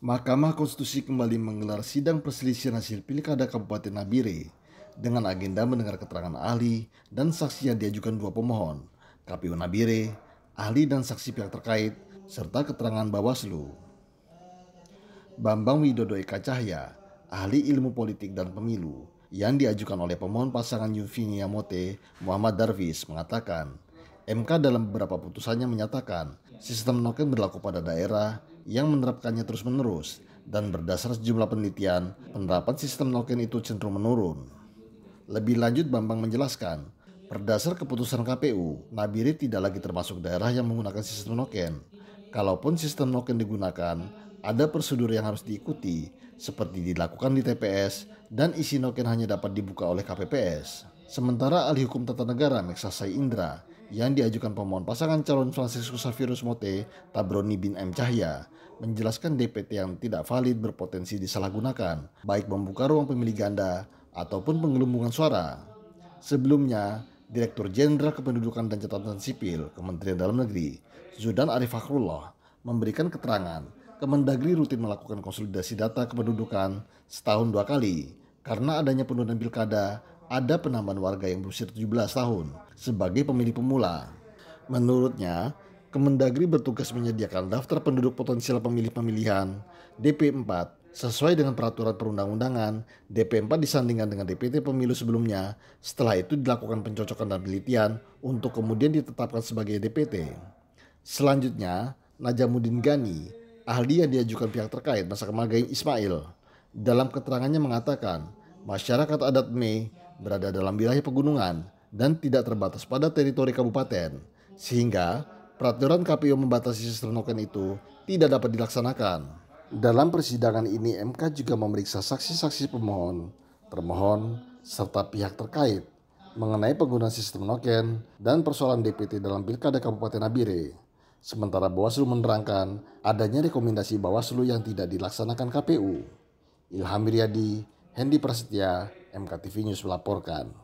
Mahkamah Konstitusi kembali menggelar sidang perselisihan hasil pilkada Kabupaten Nabire dengan agenda mendengar keterangan ahli dan saksi yang diajukan dua pemohon, KPU Nabire, ahli dan saksi pihak terkait, serta keterangan Bawaslu. Bambang Widodo Eka Cahya, ahli ilmu politik dan pemilu, yang diajukan oleh pemohon pasangan Yufini Mote, Muhammad Darwis, mengatakan, MK dalam beberapa putusannya menyatakan sistem noken berlaku pada daerah yang menerapkannya terus-menerus dan berdasar sejumlah penelitian, penerapan sistem noken itu cenderung menurun. Lebih lanjut Bambang menjelaskan, berdasar keputusan KPU, Nabire tidak lagi termasuk daerah yang menggunakan sistem noken. Kalaupun sistem noken digunakan, ada prosedur yang harus diikuti, seperti dilakukan di TPS, dan isi noken hanya dapat dibuka oleh KPPS. Sementara ahli hukum tata negara Meksasai Indra yang diajukan pemohon pasangan calon Francisco Savirus Mote Tabroni bin M. Cahya menjelaskan DPT yang tidak valid berpotensi disalahgunakan, baik membuka ruang pemilih ganda ataupun penggelumbungan suara. Sebelumnya, Direktur Jenderal Kependudukan dan Catatan Sipil Kementerian Dalam Negeri, Zudan Arif Akrullah, memberikan keterangan Kemendagri rutin melakukan konsolidasi data kependudukan setahun dua kali karena adanya penundaan pilkada ada penambahan warga yang berusia 17 tahun sebagai pemilih pemula. Menurutnya, Kemendagri bertugas menyediakan daftar penduduk potensial pemilih pemilihan DP4 sesuai dengan peraturan perundang-undangan. DP4 disandingkan dengan DPT pemilu sebelumnya. Setelah itu dilakukan pencocokan dan penelitian untuk kemudian ditetapkan sebagai DPT. Selanjutnya, Najamuddin Gani, ahli yang diajukan pihak terkait masa kemagain Ismail, dalam keterangannya mengatakan masyarakat adat Mei berada dalam wilayah pegunungan dan tidak terbatas pada teritori kabupaten, sehingga peraturan KPU membatasi seternoken itu tidak dapat dilaksanakan. Dalam persidangan ini MK juga memeriksa saksi-saksi pemohon, termohon, serta pihak terkait mengenai penggunaan sistem noken dan persoalan DPT dalam Pilkada Kabupaten Nabire. Sementara Bawaslu menerangkan adanya rekomendasi Bawaslu yang tidak dilaksanakan KPU. Ilham Riyadi, Hendy Prasetya, MKTV News melaporkan.